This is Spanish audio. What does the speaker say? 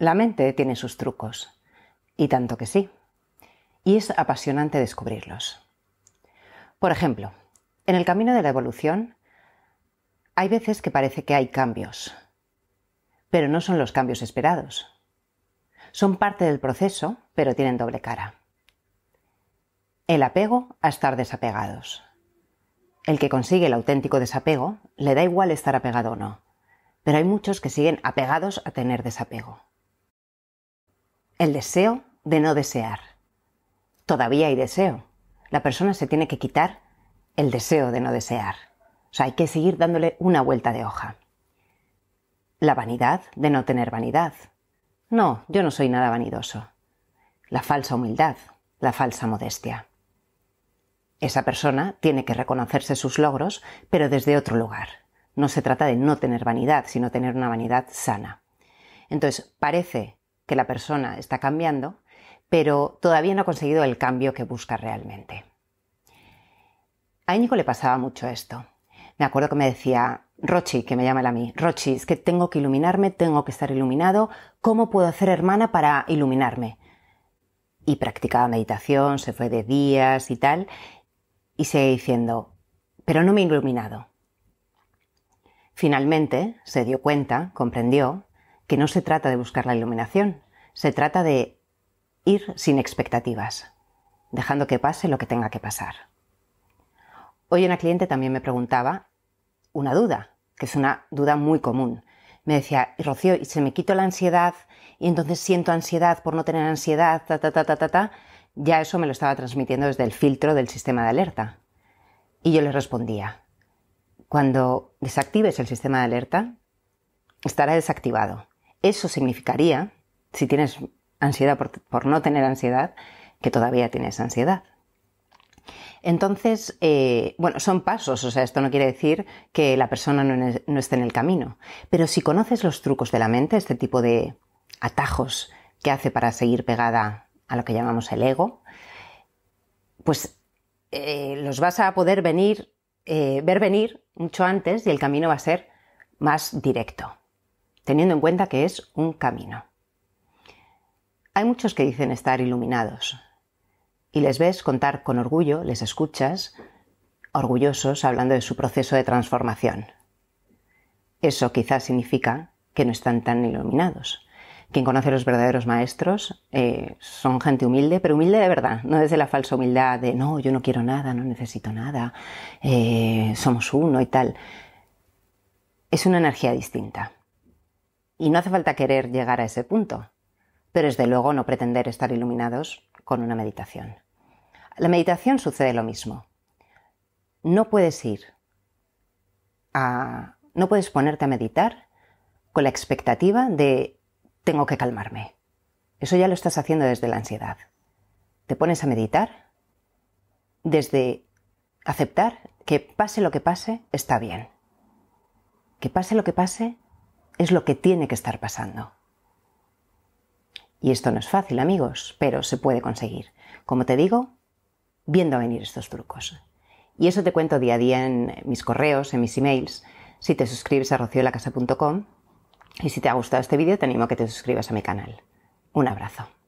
La mente tiene sus trucos, y tanto que sí, y es apasionante descubrirlos. Por ejemplo, en el camino de la evolución hay veces que parece que hay cambios, pero no son los cambios esperados. Son parte del proceso, pero tienen doble cara. El apego a estar desapegados. El que consigue el auténtico desapego le da igual estar apegado o no, pero hay muchos que siguen apegados a tener desapego. El deseo de no desear. Todavía hay deseo. La persona se tiene que quitar el deseo de no desear. O sea, hay que seguir dándole una vuelta de hoja. La vanidad de no tener vanidad. No, yo no soy nada vanidoso. La falsa humildad, la falsa modestia. Esa persona tiene que reconocerse sus logros, pero desde otro lugar. No se trata de no tener vanidad, sino tener una vanidad sana. Entonces, parece que la persona está cambiando, pero todavía no ha conseguido el cambio que busca realmente. A Íñigo le pasaba mucho esto. Me acuerdo que me decía, Rochi, que me llama él a mí, Rochi, es que tengo que iluminarme, tengo que estar iluminado, ¿cómo puedo hacer hermana para iluminarme? Y practicaba meditación, se fue de días y tal, y seguía diciendo, pero no me he iluminado. Finalmente se dio cuenta, comprendió, que no se trata de buscar la iluminación, se trata de ir sin expectativas, dejando que pase lo que tenga que pasar. Hoy una cliente también me preguntaba una duda, que es una duda muy común. Me decía, Rocío, y se me quito la ansiedad y entonces siento ansiedad por no tener ansiedad, ta, ta, ta, ta, ta. Ya eso me lo estaba transmitiendo desde el filtro del sistema de alerta. Y yo le respondía, cuando desactives el sistema de alerta, estará desactivado. Eso significaría, si tienes ansiedad por, no tener ansiedad, que todavía tienes ansiedad. Entonces, eh, bueno, son pasos, o sea, esto no quiere decir que la persona no, esté en el camino, pero si conoces los trucos de la mente, este tipo de atajos que hace para seguir pegada a lo que llamamos el ego, pues eh, los vas a poder venir, eh, ver venir mucho antes y el camino va a ser más directo teniendo en cuenta que es un camino. Hay muchos que dicen estar iluminados y les ves contar con orgullo, les escuchas, orgullosos hablando de su proceso de transformación. Eso quizás significa que no están tan iluminados. Quien conoce a los verdaderos maestros eh, son gente humilde, pero humilde de verdad, no desde la falsa humildad de no, yo no quiero nada, no necesito nada, eh, somos uno y tal. Es una energía distinta. Y no hace falta querer llegar a ese punto, pero desde luego no pretender estar iluminados con una meditación. La meditación sucede lo mismo. No puedes ir a... no puedes ponerte a meditar con la expectativa de tengo que calmarme. Eso ya lo estás haciendo desde la ansiedad. Te pones a meditar desde aceptar que pase lo que pase, está bien. Que pase lo que pase, es lo que tiene que estar pasando. Y esto no es fácil, amigos, pero se puede conseguir. Como te digo, viendo venir estos trucos. Y eso te cuento día a día en mis correos, en mis emails. Si te suscribes a rociolacasa.com y si te ha gustado este vídeo, te animo a que te suscribas a mi canal. Un abrazo.